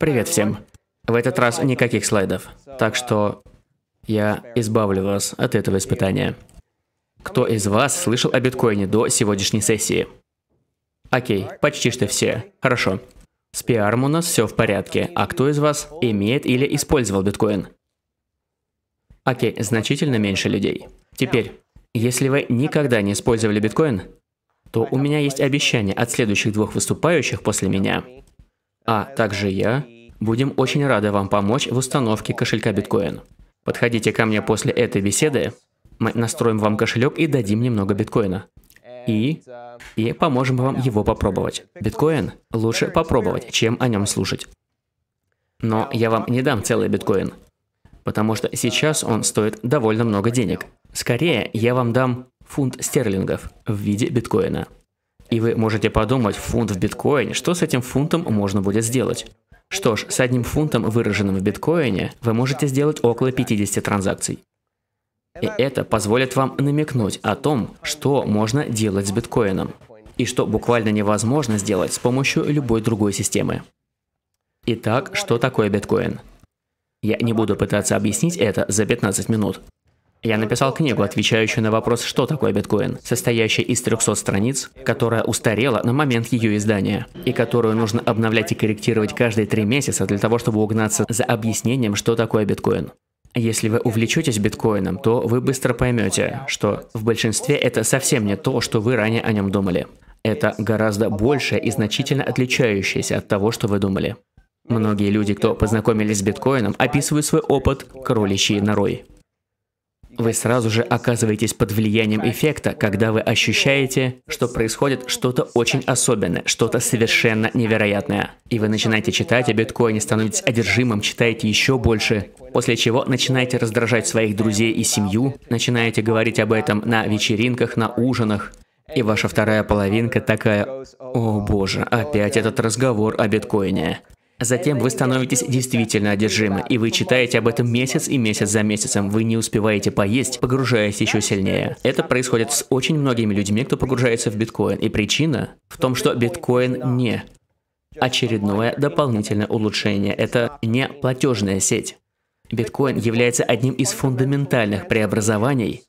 Привет всем. В этот раз никаких слайдов, так что я избавлю вас от этого испытания. Кто из вас слышал о биткоине до сегодняшней сессии? Окей, почти что все. Хорошо. С пиаром у нас все в порядке, а кто из вас имеет или использовал биткоин? Окей, значительно меньше людей. Теперь, если вы никогда не использовали биткоин, то у меня есть обещание от следующих двух выступающих после меня – а также я, будем очень рады вам помочь в установке кошелька биткоин. Подходите ко мне после этой беседы, мы настроим вам кошелек и дадим немного биткоина. И, и поможем вам его попробовать. Биткоин лучше попробовать, чем о нем слушать. Но я вам не дам целый биткоин, потому что сейчас он стоит довольно много денег. Скорее, я вам дам фунт стерлингов в виде биткоина. И вы можете подумать, фунт в биткоине, что с этим фунтом можно будет сделать? Что ж, с одним фунтом, выраженным в биткоине, вы можете сделать около 50 транзакций. И это позволит вам намекнуть о том, что можно делать с биткоином, и что буквально невозможно сделать с помощью любой другой системы. Итак, что такое биткоин? Я не буду пытаться объяснить это за 15 минут. Я написал книгу, отвечающую на вопрос, что такое биткоин, состоящая из 300 страниц, которая устарела на момент ее издания, и которую нужно обновлять и корректировать каждые три месяца для того, чтобы угнаться за объяснением, что такое биткоин. Если вы увлечетесь биткоином, то вы быстро поймете, что в большинстве это совсем не то, что вы ранее о нем думали. Это гораздо больше и значительно отличающееся от того, что вы думали. Многие люди, кто познакомились с биткоином, описывают свой опыт кроличьей норой вы сразу же оказываетесь под влиянием эффекта, когда вы ощущаете, что происходит что-то очень особенное, что-то совершенно невероятное. И вы начинаете читать о а биткоине, становитесь одержимым, читаете еще больше, после чего начинаете раздражать своих друзей и семью, начинаете говорить об этом на вечеринках, на ужинах, и ваша вторая половинка такая, о боже, опять этот разговор о биткоине. Затем вы становитесь действительно одержимы, и вы читаете об этом месяц и месяц за месяцем. Вы не успеваете поесть, погружаясь еще сильнее. Это происходит с очень многими людьми, кто погружается в биткоин. И причина в том, что биткоин не очередное дополнительное улучшение. Это не платежная сеть. Биткоин является одним из фундаментальных преобразований,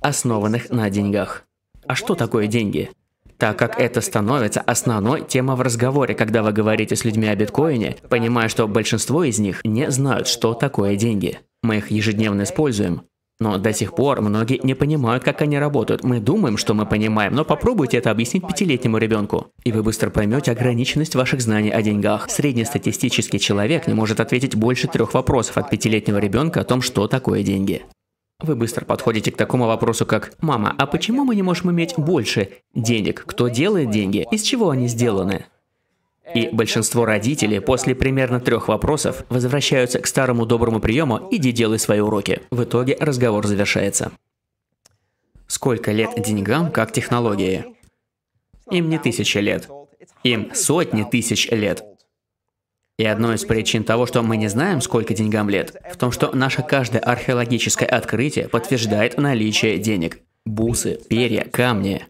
основанных на деньгах. А что такое деньги? так как это становится основной темой в разговоре, когда вы говорите с людьми о биткоине, понимая, что большинство из них не знают, что такое деньги. Мы их ежедневно используем. Но до сих пор многие не понимают, как они работают. Мы думаем, что мы понимаем, но попробуйте это объяснить пятилетнему ребенку. И вы быстро поймете ограниченность ваших знаний о деньгах. Среднестатистический человек не может ответить больше трех вопросов от пятилетнего ребенка о том, что такое деньги. Вы быстро подходите к такому вопросу, как «Мама, а почему мы не можем иметь больше денег? Кто делает деньги? Из чего они сделаны?» И большинство родителей после примерно трех вопросов возвращаются к старому доброму приему «иди делай свои уроки». В итоге разговор завершается. Сколько лет деньгам как технологии? Им не тысяча лет. Им сотни тысяч лет. И одной из причин того, что мы не знаем, сколько деньгам лет, в том, что наше каждое археологическое открытие подтверждает наличие денег. Бусы, перья, камни.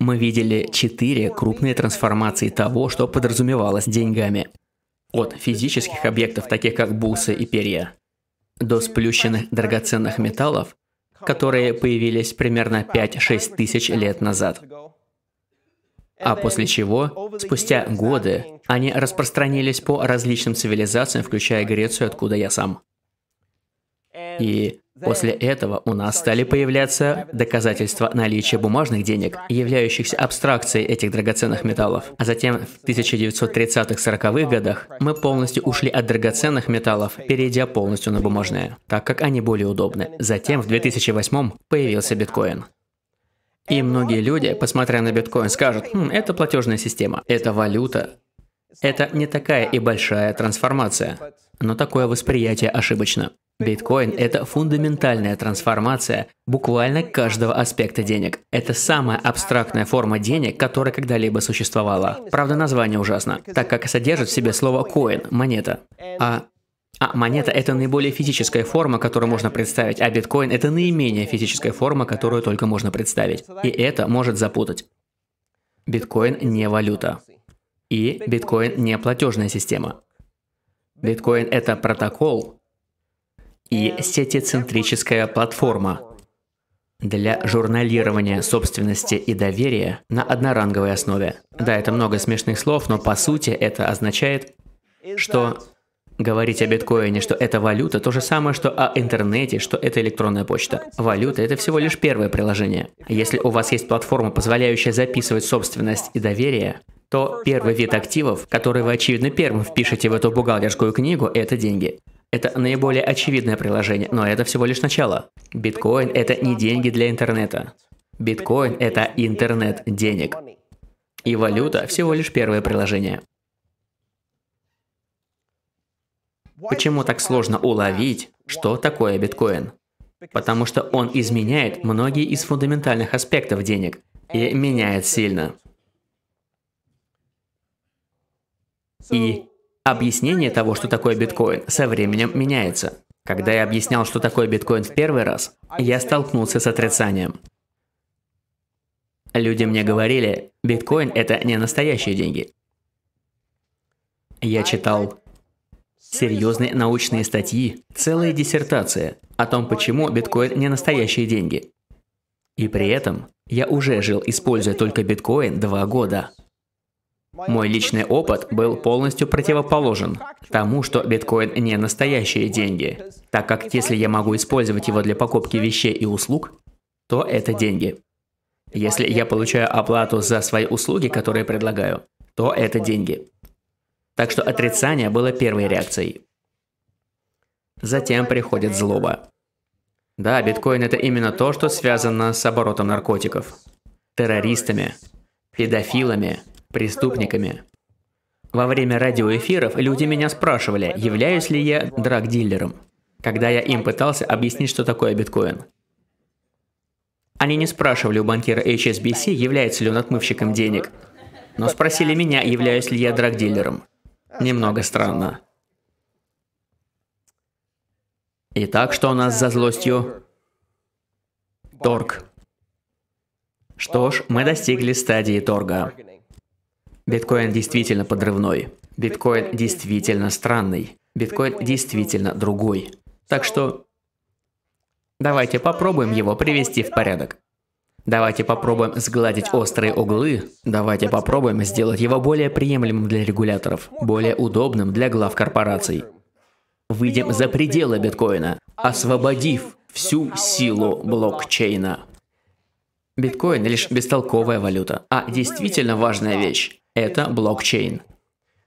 Мы видели четыре крупные трансформации того, что подразумевалось деньгами. От физических объектов, таких как бусы и перья, до сплющенных драгоценных металлов, которые появились примерно 5-6 тысяч лет назад. А после чего, спустя годы, они распространились по различным цивилизациям, включая Грецию, откуда я сам. И после этого у нас стали появляться доказательства наличия бумажных денег, являющихся абстракцией этих драгоценных металлов. А затем в 1930-40-х годах мы полностью ушли от драгоценных металлов, перейдя полностью на бумажные, так как они более удобны. Затем в 2008 появился биткоин. И многие люди, посмотря на биткоин, скажут, хм, это платежная система, это валюта. Это не такая и большая трансформация, но такое восприятие ошибочно. Биткоин – это фундаментальная трансформация буквально каждого аспекта денег. Это самая абстрактная форма денег, которая когда-либо существовала. Правда, название ужасно, так как содержит в себе слово «коин» – монета. А а монета – это наиболее физическая форма, которую можно представить, а биткоин – это наименее физическая форма, которую только можно представить. И это может запутать. Биткоин не валюта. И биткоин не платежная система. Биткоин – это протокол и сетецентрическая платформа для журналирования собственности и доверия на одноранговой основе. Да, это много смешных слов, но по сути это означает, что Говорить о биткоине, что это валюта, то же самое, что о интернете, что это электронная почта. Валюта – это всего лишь первое приложение. Если у вас есть платформа, позволяющая записывать собственность и доверие, то первый вид активов, который вы, очевидно, первым впишете в эту бухгалтерскую книгу, это деньги. Это наиболее очевидное приложение, но это всего лишь начало. Биткоин – это не деньги для интернета. Биткоин – это интернет денег. И валюта – всего лишь первое приложение. Почему так сложно уловить, что такое биткоин? Потому что он изменяет многие из фундаментальных аспектов денег и меняет сильно. И объяснение того, что такое биткоин, со временем меняется. Когда я объяснял, что такое биткоин в первый раз, я столкнулся с отрицанием. Люди мне говорили, биткоин это не настоящие деньги. Я читал серьезные научные статьи, целая диссертация о том, почему биткоин не настоящие деньги. И при этом я уже жил, используя только биткоин два года. Мой личный опыт был полностью противоположен тому, что биткоин не настоящие деньги, так как если я могу использовать его для покупки вещей и услуг, то это деньги. Если я получаю оплату за свои услуги, которые предлагаю, то это деньги. Так что отрицание было первой реакцией. Затем приходит злоба. Да, биткоин это именно то, что связано с оборотом наркотиков. Террористами, педофилами, преступниками. Во время радиоэфиров люди меня спрашивали, являюсь ли я драгдилером, когда я им пытался объяснить, что такое биткоин. Они не спрашивали у банкира HSBC, является ли он отмывщиком денег, но спросили меня, являюсь ли я драгдилером немного странно. Итак, что у нас за злостью? Торг. Что ж, мы достигли стадии торга. Биткоин действительно подрывной. Биткоин действительно странный. Биткоин действительно другой. Так что давайте попробуем его привести в порядок. Давайте попробуем сгладить острые углы. Давайте попробуем сделать его более приемлемым для регуляторов, более удобным для глав корпораций. Выйдем за пределы биткоина, освободив всю силу блокчейна. Биткоин лишь бестолковая валюта, а действительно важная вещь – это блокчейн.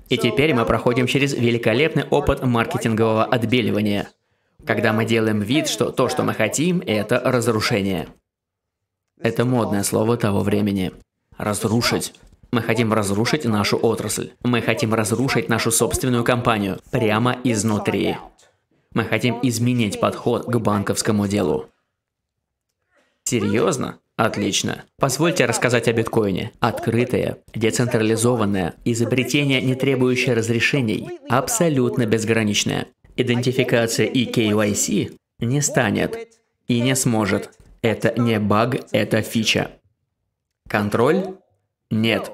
И теперь мы проходим через великолепный опыт маркетингового отбеливания, когда мы делаем вид, что то, что мы хотим, это разрушение. Это модное слово того времени. Разрушить. Мы хотим разрушить нашу отрасль. Мы хотим разрушить нашу собственную компанию прямо изнутри. Мы хотим изменить подход к банковскому делу. Серьезно? Отлично. Позвольте рассказать о биткоине. Открытое, децентрализованное, изобретение, не требующее разрешений, абсолютно безграничное. Идентификация и KYC не станет и не сможет это не баг, это фича. Контроль? Нет.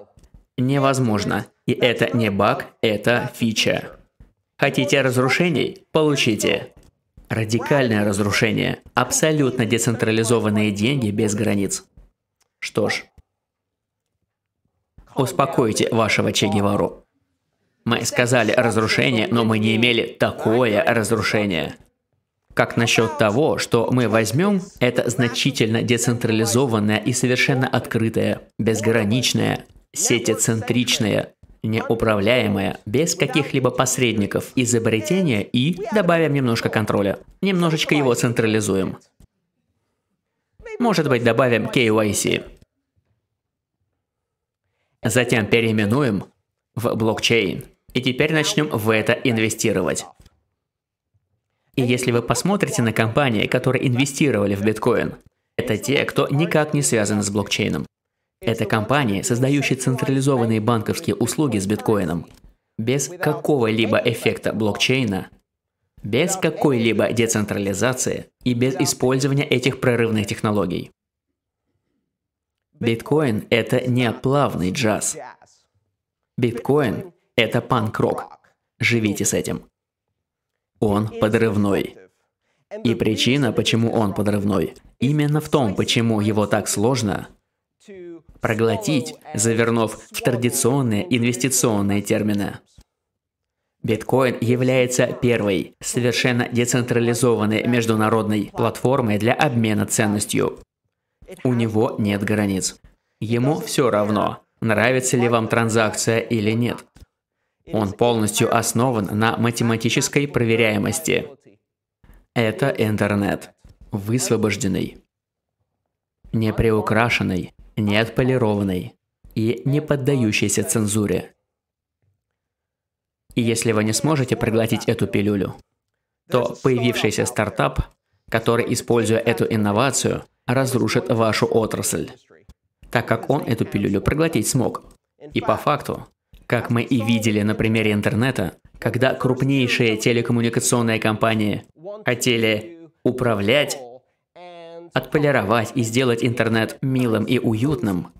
Невозможно. И это не баг, это фича. Хотите разрушений? Получите. Радикальное разрушение. Абсолютно децентрализованные деньги без границ. Что ж. Успокойте вашего Че Гевару. Мы сказали разрушение, но мы не имели такое разрушение. Как насчет того, что мы возьмем это значительно децентрализованное и совершенно открытое, безграничное, сетецентричное, неуправляемое, без каких-либо посредников, изобретение и добавим немножко контроля. Немножечко его централизуем. Может быть, добавим KYC. Затем переименуем в блокчейн. И теперь начнем в это инвестировать. И если вы посмотрите на компании, которые инвестировали в биткоин, это те, кто никак не связаны с блокчейном. Это компании, создающие централизованные банковские услуги с биткоином, без какого-либо эффекта блокчейна, без какой-либо децентрализации и без использования этих прорывных технологий. Биткоин – это не плавный джаз. Биткоин – это панк-рок. Живите с этим. Он подрывной. И причина, почему он подрывной, именно в том, почему его так сложно проглотить, завернув в традиционные инвестиционные термины. Биткоин является первой совершенно децентрализованной международной платформой для обмена ценностью. У него нет границ. Ему все равно, нравится ли вам транзакция или нет. Он полностью основан на математической проверяемости. Это интернет. Высвобожденный. Не приукрашенный, не отполированный и не поддающийся цензуре. И если вы не сможете проглотить эту пилюлю, то появившийся стартап, который, используя эту инновацию, разрушит вашу отрасль, так как он эту пилюлю проглотить смог. И по факту, как мы и видели на примере интернета, когда крупнейшие телекоммуникационные компании хотели управлять, отполировать и сделать интернет милым и уютным,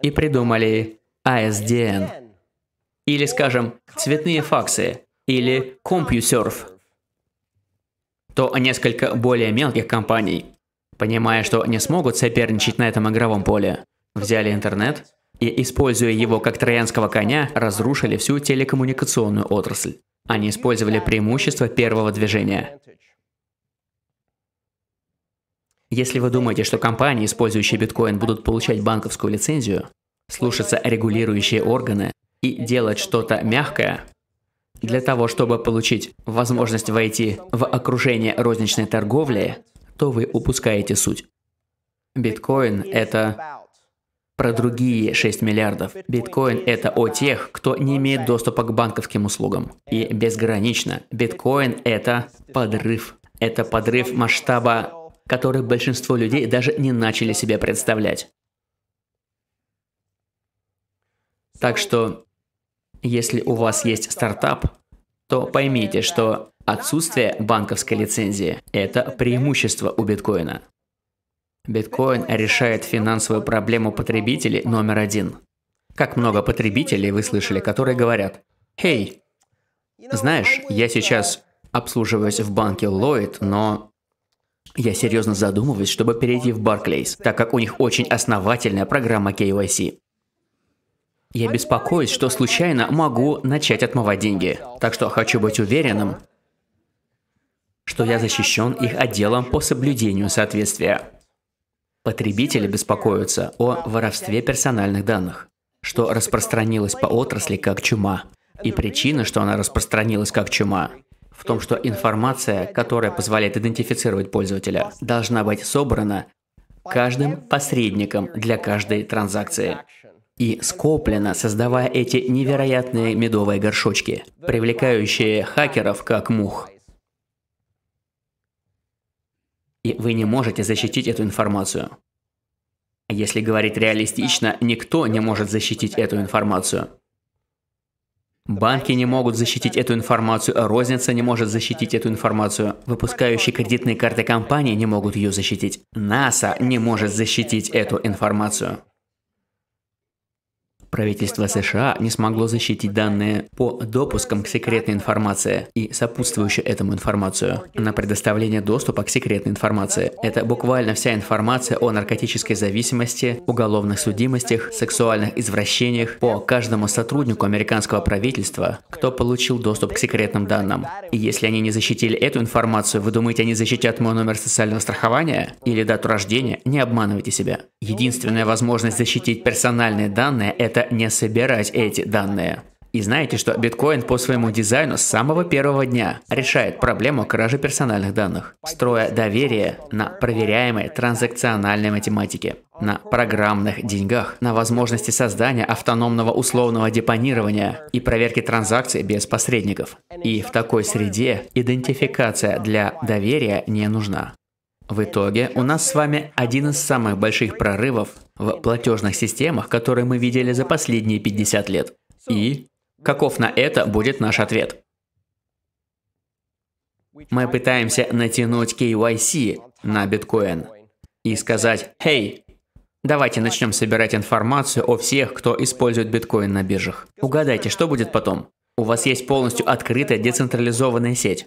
и придумали ASDN. А или, скажем, цветные факсы, или CompuServe, то несколько более мелких компаний, понимая, что не смогут соперничать на этом игровом поле, взяли интернет и, используя его как троянского коня, разрушили всю телекоммуникационную отрасль. Они использовали преимущество первого движения. Если вы думаете, что компании, использующие биткоин, будут получать банковскую лицензию, слушаться регулирующие органы и делать что-то мягкое, для того, чтобы получить возможность войти в окружение розничной торговли, то вы упускаете суть. Биткоин – это про другие 6 миллиардов. Биткоин – это о тех, кто не имеет доступа к банковским услугам. И безгранично. Биткоин – это подрыв. Это подрыв масштаба, который большинство людей даже не начали себе представлять. Так что, если у вас есть стартап, то поймите, что отсутствие банковской лицензии – это преимущество у биткоина. Биткоин решает финансовую проблему потребителей номер один. Как много потребителей вы слышали, которые говорят, «Хей, знаешь, я сейчас обслуживаюсь в банке Lloyd, но я серьезно задумываюсь, чтобы перейти в Барклейс, так как у них очень основательная программа KYC. Я беспокоюсь, что случайно могу начать отмывать деньги, так что хочу быть уверенным, что я защищен их отделом по соблюдению соответствия. Потребители беспокоятся о воровстве персональных данных, что распространилось по отрасли как чума. И причина, что она распространилась как чума, в том, что информация, которая позволяет идентифицировать пользователя, должна быть собрана каждым посредником для каждой транзакции и скоплена, создавая эти невероятные медовые горшочки, привлекающие хакеров как мух. и вы не можете защитить эту информацию. Если говорить реалистично, никто не может защитить эту информацию. Банки не могут защитить эту информацию, розница не может защитить эту информацию. Выпускающие кредитные карты компании не могут ее защитить. НАСА не может защитить эту информацию. Правительство США не смогло защитить данные по допускам к секретной информации и сопутствующую этому информацию на предоставление доступа к секретной информации. Это буквально вся информация о наркотической зависимости, уголовных судимостях, сексуальных извращениях по каждому сотруднику американского правительства, кто получил доступ к секретным данным. И если они не защитили эту информацию, вы думаете, они защитят мой номер социального страхования или дату рождения? Не обманывайте себя. Единственная возможность защитить персональные данные – это не собирать эти данные. И знаете, что биткоин по своему дизайну с самого первого дня решает проблему кражи персональных данных, строя доверие на проверяемой транзакциональной математике, на программных деньгах, на возможности создания автономного условного депонирования и проверки транзакций без посредников. И в такой среде идентификация для доверия не нужна. В итоге у нас с вами один из самых больших прорывов в платежных системах, которые мы видели за последние 50 лет. И каков на это будет наш ответ? Мы пытаемся натянуть KYC на биткоин и сказать, «Хей, давайте начнем собирать информацию о всех, кто использует биткоин на биржах». Угадайте, что будет потом? У вас есть полностью открытая децентрализованная сеть.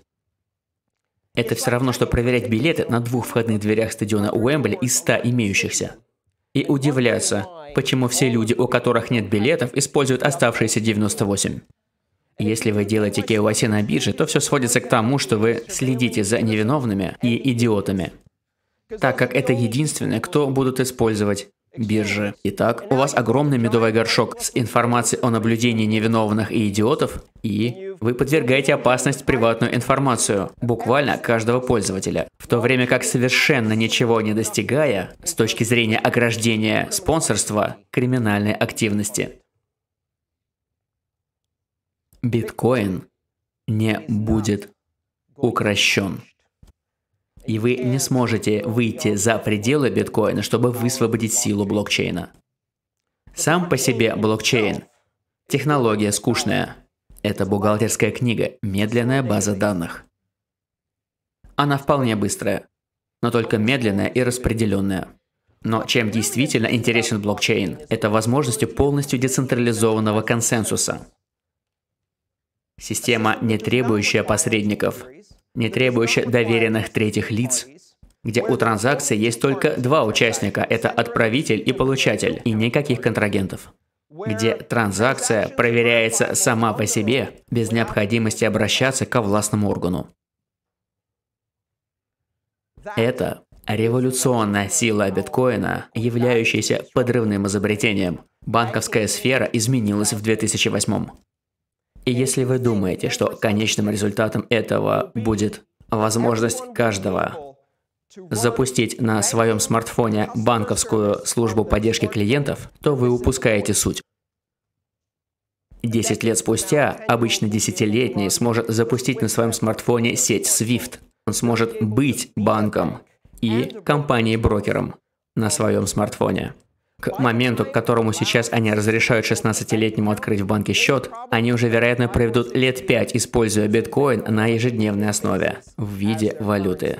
Это все равно, что проверять билеты на двух входных дверях стадиона Уэмбли из 100 имеющихся. И удивляться, почему все люди, у которых нет билетов, используют оставшиеся 98. Если вы делаете KYC на бирже, то все сводится к тому, что вы следите за невиновными и идиотами. Так как это единственное, кто будут использовать бирже. Итак, у вас огромный медовый горшок с информацией о наблюдении невиновных и идиотов, и вы подвергаете опасность приватную информацию, буквально каждого пользователя. В то время как совершенно ничего не достигая, с точки зрения ограждения спонсорства, криминальной активности. Биткоин не будет укращен. И вы не сможете выйти за пределы биткоина, чтобы высвободить силу блокчейна. Сам по себе блокчейн. Технология скучная. Это бухгалтерская книга, медленная база данных. Она вполне быстрая, но только медленная и распределенная. Но чем действительно интересен блокчейн, это возможностью полностью децентрализованного консенсуса. Система, не требующая посредников, не требующая доверенных третьих лиц, где у транзакции есть только два участника – это отправитель и получатель, и никаких контрагентов где транзакция проверяется сама по себе, без необходимости обращаться к властному органу. Это революционная сила биткоина, являющаяся подрывным изобретением. Банковская сфера изменилась в 2008 -м. И если вы думаете, что конечным результатом этого будет возможность каждого запустить на своем смартфоне банковскую службу поддержки клиентов, то вы упускаете суть. Десять лет спустя обычный десятилетний сможет запустить на своем смартфоне сеть SWIFT. Он сможет быть банком и компанией-брокером на своем смартфоне. К моменту, к которому сейчас они разрешают 16-летнему открыть в банке счет, они уже, вероятно, проведут лет 5, используя биткоин на ежедневной основе в виде валюты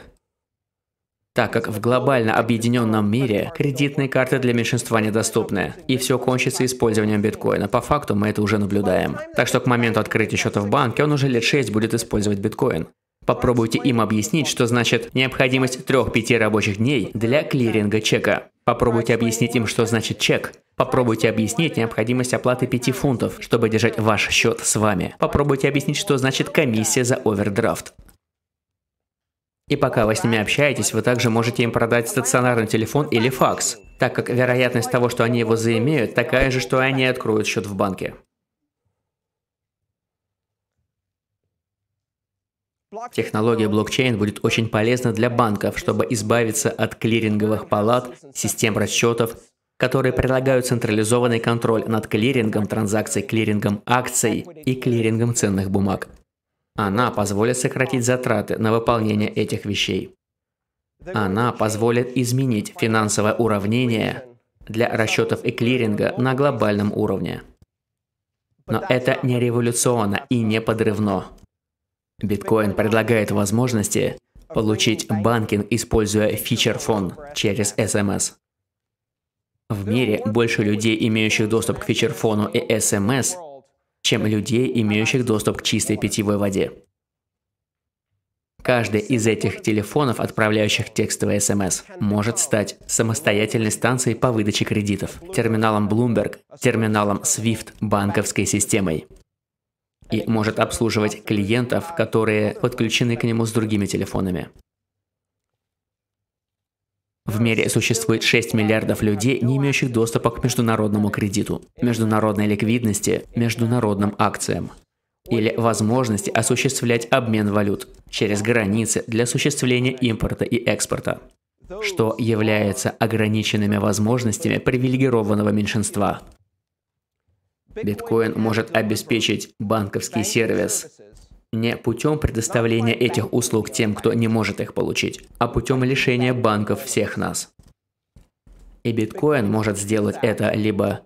так как в глобально объединенном мире кредитные карты для меньшинства недоступны, и все кончится использованием биткоина. По факту мы это уже наблюдаем. Так что к моменту открытия счета в банке он уже лет 6 будет использовать биткоин. Попробуйте им объяснить, что значит необходимость 3-5 рабочих дней для клиринга чека. Попробуйте объяснить им, что значит чек. Попробуйте объяснить необходимость оплаты 5 фунтов, чтобы держать ваш счет с вами. Попробуйте объяснить, что значит комиссия за овердрафт. И пока вы с ними общаетесь, вы также можете им продать стационарный телефон или факс, так как вероятность того, что они его заимеют, такая же, что и они откроют счет в банке. Технология блокчейн будет очень полезна для банков, чтобы избавиться от клиринговых палат, систем расчетов, которые предлагают централизованный контроль над клирингом транзакций, клирингом акций и клирингом ценных бумаг. Она позволит сократить затраты на выполнение этих вещей. Она позволит изменить финансовое уравнение для расчетов и клиринга на глобальном уровне. Но это не революционно и не подрывно. Биткоин предлагает возможности получить банкинг, используя фичерфон через SMS. Эм В мире больше людей, имеющих доступ к фичерфону и SMS, эм чем людей, имеющих доступ к чистой питьевой воде. Каждый из этих телефонов, отправляющих текстовые СМС, эм может стать самостоятельной станцией по выдаче кредитов, терминалом Bloomberg, терминалом SWIFT, банковской системой и может обслуживать клиентов, которые подключены к нему с другими телефонами. В мире существует 6 миллиардов людей, не имеющих доступа к международному кредиту, международной ликвидности, международным акциям или возможности осуществлять обмен валют через границы для осуществления импорта и экспорта, что является ограниченными возможностями привилегированного меньшинства биткоин может обеспечить банковский сервис не путем предоставления этих услуг тем, кто не может их получить, а путем лишения банков всех нас. И биткоин может сделать это либо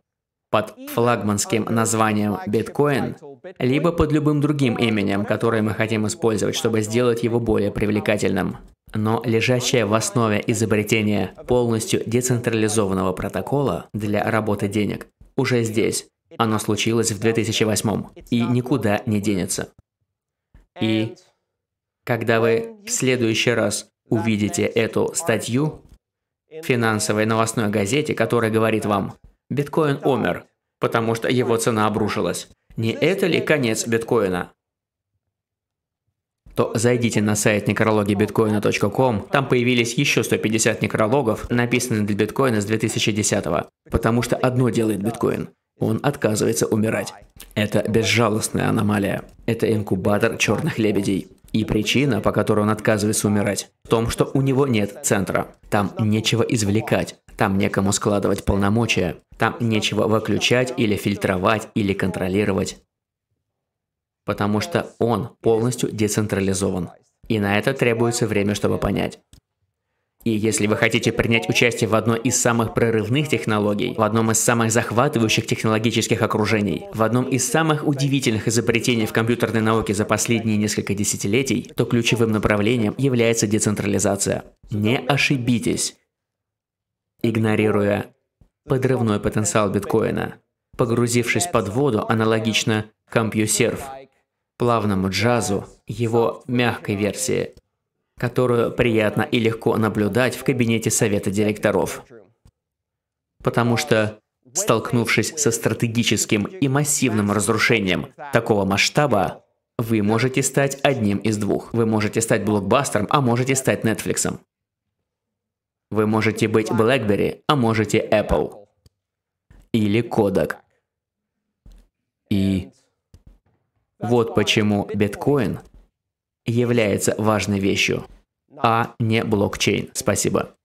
под флагманским названием биткоин, либо под любым другим именем, которое мы хотим использовать, чтобы сделать его более привлекательным. Но лежащее в основе изобретения полностью децентрализованного протокола для работы денег уже здесь, оно случилось в 2008 и никуда не денется. И когда вы в следующий раз увидите эту статью в финансовой новостной газете, которая говорит вам, биткоин умер, потому что его цена обрушилась. Не это ли конец биткоина? то зайдите на сайт некрологибиткоина.ком, там появились еще 150 некрологов, написанных для биткоина с 2010 -го, потому что одно делает биткоин – он отказывается умирать. Это безжалостная аномалия. Это инкубатор черных лебедей. И причина, по которой он отказывается умирать, в том, что у него нет центра. Там нечего извлекать, там некому складывать полномочия, там нечего выключать или фильтровать или контролировать. Потому что он полностью децентрализован. И на это требуется время, чтобы понять. И если вы хотите принять участие в одной из самых прорывных технологий, в одном из самых захватывающих технологических окружений, в одном из самых удивительных изобретений в компьютерной науке за последние несколько десятилетий, то ключевым направлением является децентрализация. Не ошибитесь, игнорируя подрывной потенциал биткоина, погрузившись под воду аналогично CompuServe, плавному джазу, его мягкой версии, которую приятно и легко наблюдать в кабинете совета директоров. Потому что, столкнувшись со стратегическим и массивным разрушением такого масштаба, вы можете стать одним из двух. Вы можете стать блокбастером, а можете стать Netflix. Вы можете быть BlackBerry, а можете Apple. Или Kodak. И вот почему биткоин является важной вещью, а не блокчейн. Спасибо.